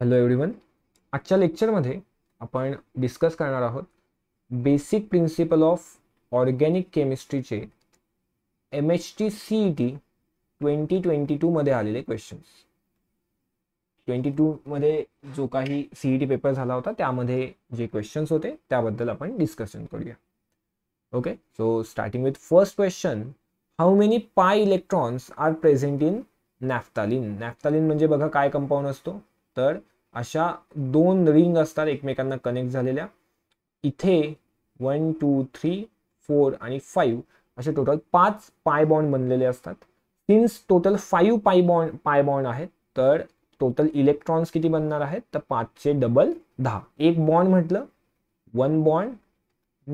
hello everyone आजच्या लेक्चरमध्ये आपण डिस्कस करणार आहोत बेसिक प्रिन्सिपल ऑफ ऑर्गॅनिक केमिस्ट्रीचे M H T C E T twenty twenty टूमध्ये आलेले क्वेश्चन्स ट्वेंटी टूमध्ये जो काही सी ई टी पेपर झाला होता त्यामध्ये जे क्वेश्चन्स होते त्याबद्दल आपण डिस्कशन करूया okay so starting with first question how many pi electrons are present in naphthalene naphthalene म्हणजे बघा काय कंपाऊंड असतो तर अशा दोन रिंग असतात एकमेकांना कनेक्ट झालेल्या इथे वन टू थ्री फोर आणि फाईव्ह असे टोटल पाच पाय बॉन्ड बनलेले असतात since total five pi bond pi bond आहेत तर टोटल इलेक्ट्रॉन्स किती बनणार आहेत तर पाचशे डबल दहा एक बॉन्ड म्हटलं one bond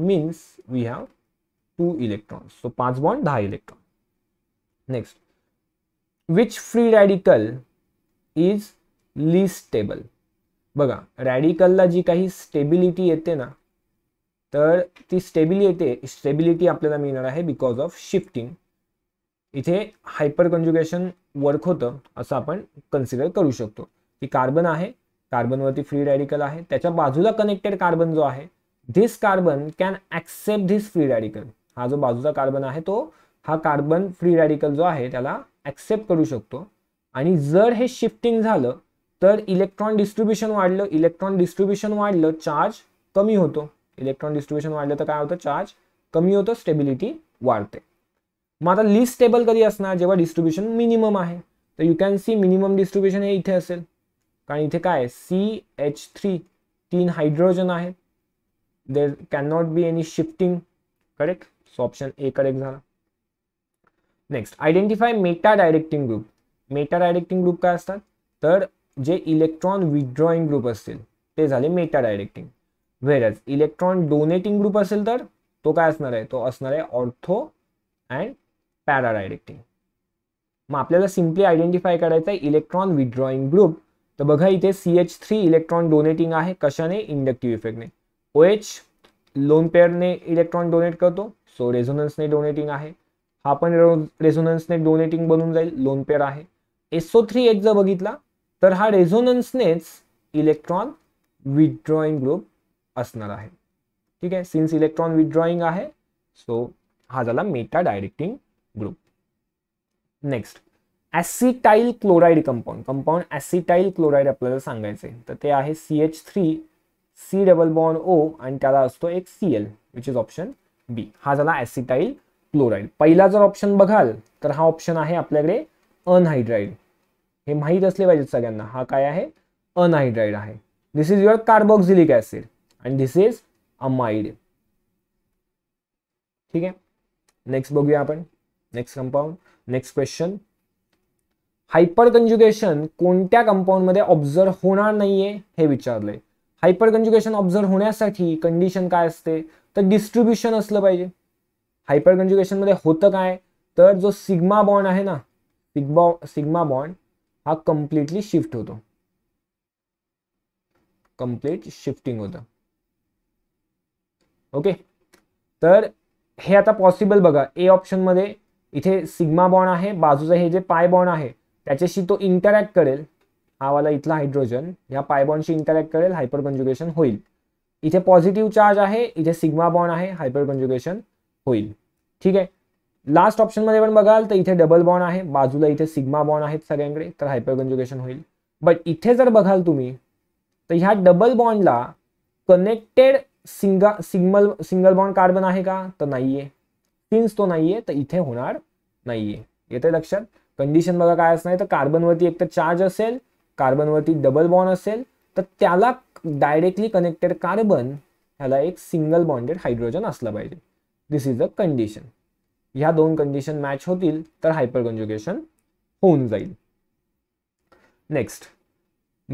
means we have two electrons so पाच बॉन्ड दहा electron next which free radical is ली स्टेबल बघा रॅडिकलला जी काही स्टेबिलिटी येते ना तर ती स्टेबिली येते स्टेबिलिटी आपल्याला मिळणार आहे बिकॉज ऑफ शिफ्टिंग इथे हायपर कंजुगेशन वर्क होतं असं आपण कन्सिडर करू शकतो की कार्बन आहे कार्बनवरती फ्री रॅडिकल आहे त्याच्या बाजूला कनेक्टेड कार्बन जो आहे this carbon can accept this free radical हा जो बाजूचा कार्बन आहे तो हा कार्बन फ्री रॅडिकल जो आहे त्याला ॲक्सेप्ट करू शकतो आणि जर हे शिफ्टिंग झालं तर इलेक्ट्रॉन डिस्ट्रीब्युशन वाढलं इलेक्ट्रॉन डिस्ट्रीब्युशन वाढलं चार्ज कमी होतो इलेक्ट्रॉन डिस्ट्रीब्युशन वाढलं तर काय होतं चार्ज कमी होतं स्टेबिलिटी वाढते मग आता लिस्ट स्टेबल कधी असणार जेव्हा डिस्ट्रीब्युशन मिनिमम आहे तर you can see minimum distribution हे इथे असेल कारण इथे काय सी एच थ्री तीन हायड्रोजन आहे there can not be any shifting correct so option A correct झाला next identify meta directing group meta directing group काय असतात तर जे इलेक्ट्रॉन विथड्रॉइंग ग्रुप असतील ते झाले meta directing whereas electron donating group असेल तर तो काय असणार आहे तो असणार आहे ऑर्थो अँड पॅरा डायरेक्टिंग मग आपल्याला सिम्पली आयडेंटिफाय करायचं आहे इलेक्ट्रॉन विथड्रॉइंग ग्रुप तर बघा इथे C H three electron donating आहे कशाने इंडक्टिव्ह इफेक्टने ओ एच लोन पेअरने इलेक्ट्रॉन डोनेट करतो सो रेझोनन्सने डोनेटिंग आहे हा पण रेझोनन्सने डोनेटिंग बनून जाईल लोन पेअर आहे एसओ थ्री एच जर बघितला तर हा रेझोनन्सनेच इलेक्ट्रॉन विथड्रॉइंग ग्रुप असणार आहे ठीक आहे सिन्स इलेक्ट्रॉन विथड्रॉइंग आहे सो हा झाला meta directing group next acetyl chloride compound compound acetyl chloride आपल्याला सांगायचे तर ते आहे C H three C double bond O आणि त्याला असतो एक C L which is option B हा झाला ॲसिटाईल क्लोराईड पहिला जर ऑप्शन बघाल तर हा ऑप्शन आहे आपल्याकडे अनहायड्राईड हे माहीत असले पाहिजेत सगळ्यांना हा काय आहे अनहायड्राईड आहे this is your carboxylic acid and this is amide ठीक आहे नेक्स्ट बघूया आपण next compound next question hyper conjugation कोणत्या कंपाऊंडमध्ये ऑब्झर्व होणार नाहीये हे विचारलंय हायपर कंज्युगेशन ऑब्झर्व होण्यासाठी कंडिशन काय असते तर डिस्ट्रीब्युशन असलं पाहिजे हायपर मध्ये होतं काय तर जो सिग्मा बॉन्ड आहे ना सिग्मा सिग्मा बॉन्ड हा कम्प्लिटली शिफ्ट होतो कम्प्लीट शिफ्टिंग होत ओके तर हे आता पॉसिबल बघा ए ऑप्शन मध्ये इथे सिग्मा बॉन्ड आहे बाजूचं हे जे पाय बॉन्ड आहे त्याच्याशी तो इंटरॅक्ट करेल हा वाला इथला हायड्रोजन ह्या बॉन्डशी इंटरॅक्ट करेल हायपर कंजुगेशन होईल इथे पॉझिटिव्ह चार्ज आहे इथे सिग्मा बॉन्ड आहे हायपर कंजुगेशन होईल ठीक आहे लास्ट मध्ये पण बघाल तर इथे डबल बॉन्ड आहे बाजूला इथे सिग्मा बॉन्ड आहेत सगळ्यांकडे तर हायपर कंजुगेशन होईल बट इथे जर बघाल तुम्ही तर ह्या डबल बॉन्डला कनेक्टेड सिंगा सिंगल सिंगल बॉन्ड कार्बन आहे का तर नाहीये सिन्स तो नाहीये तर इथे होणार नाहीये येते लक्षात कंडिशन बघा काय असणार तर कार्बनवरती एक तर चार्ज असेल कार्बनवरती डबल बॉन्ड असेल तर त्याला डायरेक्टली कनेक्टेड कार्बन ह्याला एक सिंगल बॉन्डेड हायड्रोजन असलं पाहिजे दिस इज अ कंडिशन ह्या दोन कंडिशन मॅच होतील तर हायपर कंज्युगेशन होऊन जाईल नेक्स्ट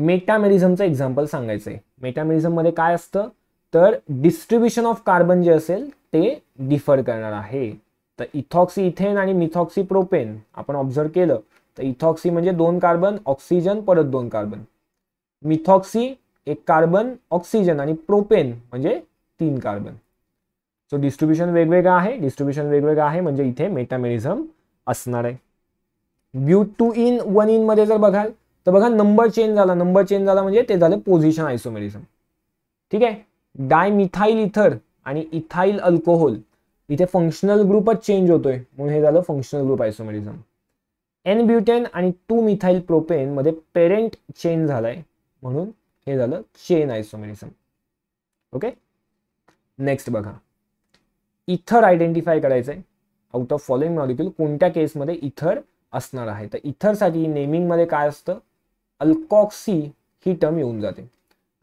मेटामेरिझमचं एक्झाम्पल सांगायचं आहे मेटामेरिझममध्ये काय असतं तर डिस्ट्रीब्युशन ऑफ कार्बन जे असेल ते डिफर करणार आहे तर इथॉक्सी इथेन आणि मिथॉक्सी प्रोपेन आपण ऑब्झर्व केलं तर इथॉक्सी म्हणजे दोन कार्बन ऑक्सिजन परत दोन कार्बन मिथॉक्सी एक कार्बन ऑक्सिजन आणि प्रोपेन म्हणजे तीन कार्बन सो डिस्ट्रीब्युशन वेगवेगळं आहे डिस्ट्रीब्युशन वेगवेगळं आहे म्हणजे इथे मेटामेरिझम असणार आहे but two ene one ene मध्ये जर बघाल तर बघा नंबर चेंज झाला नंबर चेंज झाला म्हणजे ते झालं पोझिशन आयसोमेरिझम ठीक आहे डायमिथाईल इथर आणि इथाईल अल्कोहोल इथे फंक्शनल ग्रुपच चेंज होतोय म्हणून हे झालं functional group isomerism N butane आणि टू मिथाईल प्रोपेन मध्ये पेरेंट चेंज झालाय म्हणून हे झालं चेन आयसोमेरिझम ओके नेक्स्ट बघा इथर आयडेंटिफाय करायचं आहे आउट ऑफ फॉलोइंग मॉलिक्युल कोणत्या केसमध्ये इथर असणार आहे तर इथरसाठी नेमिंगमध्ये काय असतं अल्कॉक्सी ही टर्म येऊन जाते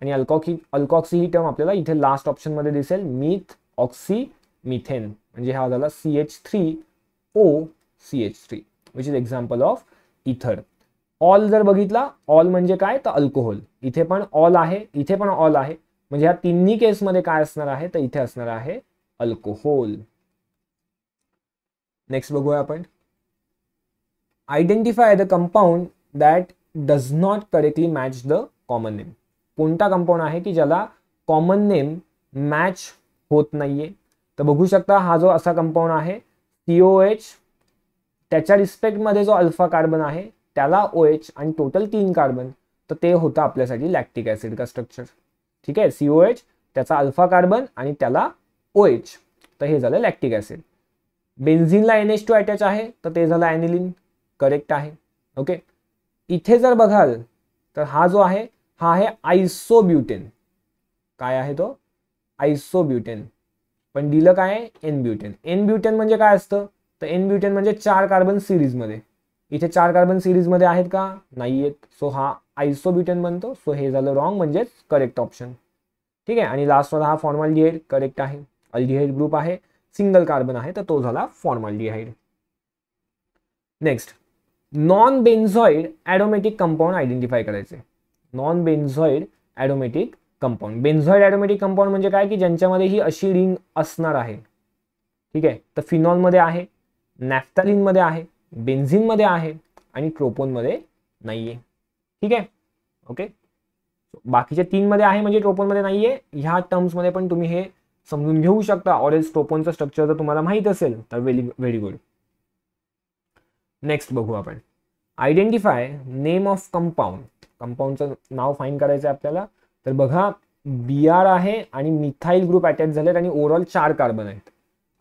आणि अल्कॉक्सी अल्कॉक्सी ही टर्म आपल्याला इथे लास्ट ऑप्शनमध्ये दिसेल मिथ ऑक्सी मिथेन म्हणजे हा झाला C H three O C H three which is example of ether all जर बघितला ऑल म्हणजे काय तर अल्कोहोल इथे पण ऑल आहे इथे पण ऑल आहे म्हणजे ह्या तिन्ही केसमध्ये काय असणार आहे तर इथे असणार आहे अल्कोहोल नेक्स्ट बघूया आपण identify the compound that does not correctly match the common name कोणता कंपाऊंड आहे की ज्याला कॉमन नेम मॅच होत नाहीये तर बघू शकता हा जो असा कंपाऊंड आहे सीओ एच त्याच्या रिस्पेक्टमध्ये जो अल्फा कार्बन आहे त्याला ओ एच आणि टोटल तीन कार्बन तर ते होतं आपल्यासाठी लॅक्टिक ऍसिड का स्ट्रक्चर ठीक आहे सीओ एच त्याचा अल्फा कार्बन आणि त्याला ओ एच तर हे झालं लॅक्टिक ॲसिड बेन्झिनला एन एच टू अटॅच आहे तर ते झालं ऍनिलिन करेक्ट आहे ओके इथे जर बघाल तर हा जो आहे हा आहे आयसोब्युटेन काय आहे तो आयसोब्युटेन पण दिलं काय आहे एन ब्यूटेन एन ब्युटेन म्हणजे काय असतं तर एन ब्युटेन म्हणजे चार कार्बन सिरीजमध्ये इथे चार कार्बन सिरीजमध्ये आहेत का नाही आहेत सो हा आयसोब्युटेन बनतो सो हे झालं रॉंग म्हणजेच करेक्ट ऑप्शन ठीक आहे आणि लास्टवाला हा फॉर्मल करेक्ट आहे अल्डिहाइड ग्रुप आहे सिंगल कार्बन आहे तर तो झाला formaldehyde next non benzenoid aromatic compound identify करायचे non benzenoid aromatic compound benzenoid aromatic compound म्हणजे काय की ज्यांच्यामध्ये ही अशी रिंग असणार आहे ठीक आहे तर फिनॉलमध्ये आहे मध्ये आहे बेन्झिनमध्ये आहे आणि ट्रोपोनमध्ये नाही आहे ठीक आहे ओके बाकीच्या तीनमध्ये आहे म्हणजे ट्रोपोनमध्ये नाही आहे ह्या टर्म्समध्ये पण तुम्ही हे समजून घेऊ शकता ऑरेंज स्टोपोनचं स्ट्रक्चर जर तुम्हाला माहीत असेल तर व्हेरी व्हेरी गुड नेक्स्ट बघू आपण आयडेंटिफाय नेम ऑफ कंपाऊंड कंपाऊंडचं नाव फाईन करायचं आहे आपल्याला तर बघा बी आर आहे आणि मिथाईल ग्रुप अटॅच झालेत आणि ओव्हरऑल चार कार्बन आहेत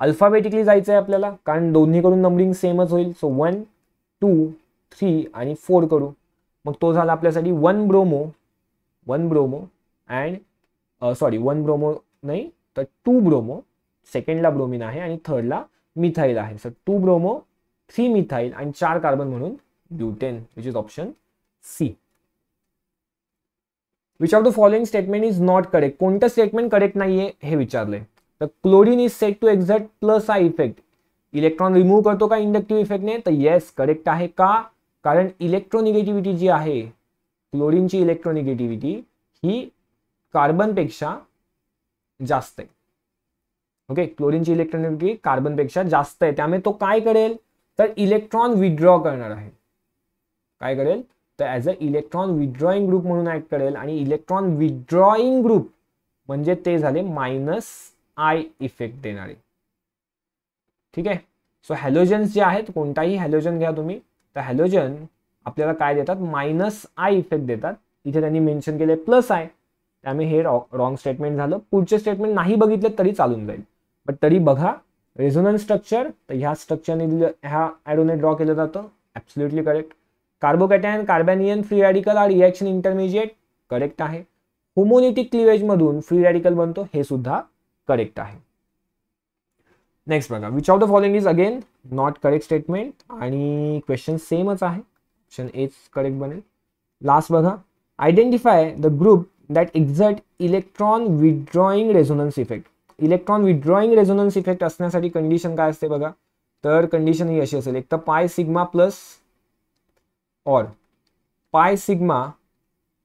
अल्फाबेटिकली जायचं आहे आपल्याला कारण दोन्हीकडून नंबरिंग सेमच होईल सो वन टू थ्री आणि फोर करू मग तो झाला आपल्यासाठी one bromo one bromo and sorry one bromo नाही तर टू ब्रोमो सेकंडला ब्रोमिन आहे आणि थर्डला मिथाईल आहे so two bromo three methyl आणि चार कार्बन म्हणून butane which is option C which of the following statement is not correct कोणतं स्टेटमेंट करेक्ट नाहीये हे विचारलंय तर chlorine is said to exert plus I effect electron remove करतो का इंडक्टिव्ह इफेक्टने तर येस करेक्ट आहे का कारण इलेक्ट्रोनिगेटिव्हिटी जी आहे क्लोरीनची इलेक्ट्रोनिगेटिव्हिटी ही कार्बनपेक्षा जास्त आहे ओके क्लोरीनची इलेक्ट्रॉनिटी पेक्षा जास्त आहे त्यामुळे तो काय करेल तर इलेक्ट्रॉन विथड्रॉ करणार आहे काय करेल तर as a electron withdrawing group म्हणून ऍक्ट करेल आणि इलेक्ट्रॉन विथड्रॉईंग ग्रुप म्हणजे ते झाले मायनस आय इफेक्ट देणारे ठीक आहे सो हॅलोजन्स जे आहेत कोणताही हॅलोजन घ्या तुम्ही तर हॅलोजन आपल्याला काय देतात मायनस आय इफेक्ट देतात इथे त्यांनी मेन्शन केले प्लस आय त्यामुळे हे रॉंग स्टेटमेंट झालं पुढचे स्टेटमेंट नाही बघितले तरी चालून जाईल बट तरी बघा रेझोनन्स स्ट्रक्चर तर ह्या स्ट्रक्चरने दिलं ह्या ॲडोने ड्रॉ केलं जातं absolutely correct carbocation carbanion free radical are reaction intermediate correct आहे होमोनिटिक क्लिवेजमधून फ्री रॅडिकल बनतो हे सुद्धा करेक्ट आहे नेक्स्ट बघा which of the following is again not correct statement आणि क्वेश्चन सेमच आहे ऑप्शन एच करेक्ट बनेल लास्ट बघा identify the group that exert electron withdrawing resonance effect electron withdrawing resonance effect असण्यासाठी कंडिशन काय असते बघा तर कंडिशन ही अशी असेल एक तर pi sigma plus or pi sigma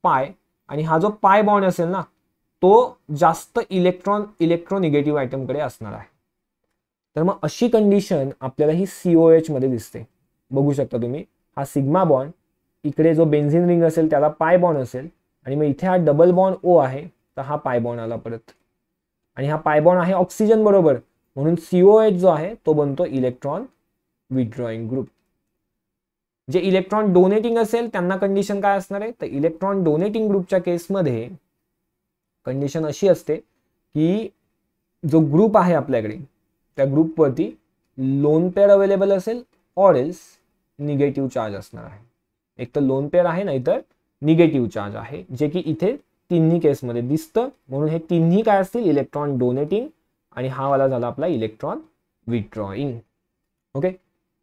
pi आणि हा जो पाय बॉन्ड असेल ना तो जास्त इलेक्ट्रॉन इलेक्ट्रोनिगेटिव्ह आयटमकडे असणार आहे तर मग अशी कंडिशन आपल्याला ही सीओ एचमध्ये दिसते बघू शकता तुम्ही हा सिग्मा बॉन्ड इकडे जो बेन्झिन रिंग असेल त्याला पाय बॉन्ड असेल आणि मग इथे हा डबल बॉन्ड ओ आहे तर हा पायबॉन आला परत आणि हा पायबॉन आहे ऑक्सिजन बरोबर म्हणून सीओ एच जो आहे तो बनतो इलेक्ट्रॉन विथड्रॉइंग ग्रुप जे इलेक्ट्रॉन डोनेटिंग असेल त्यांना कंडिशन काय असणार आहे तर इलेक्ट्रॉन डोनेटिंग ग्रुपच्या केसमध्ये कंडिशन अशी असते की जो ग्रुप आहे आपल्याकडे त्या ग्रुपवरती लोन पेअर अवेलेबल असेल ऑर एल्स निगेटिव्ह चार्ज असणार आहे एक तर लोन पेअर आहे नाहीतर निगेटिव्ह चार्ज आहे जे की इथे तिन्ही केसमध्ये दिसतं म्हणून हे तिन्ही काय असतील इलेक्ट्रॉन डोनेटिंग आणि हा वाला झाला आपला इलेक्ट्रॉन विथड्रॉइंग ओके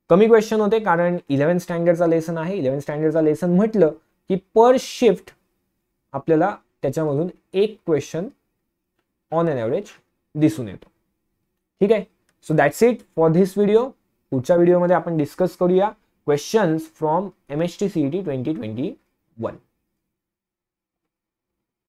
कमी क्वेश्चन होते कारण इलेव्हन स्टँडर्डचा लेसन आहे इलेव्हन स्टँडर्डचा लेसन म्हटलं की पर शिफ्ट आपल्याला त्याच्यामधून एक क्वेश्चन ऑन एन ॲव्हरेज दिसून येतो ठीक आहे so that's it for this video पुढच्या व्हिडिओमध्ये आपण डिस्कस करूया questions from M S T C E T twenty twenty one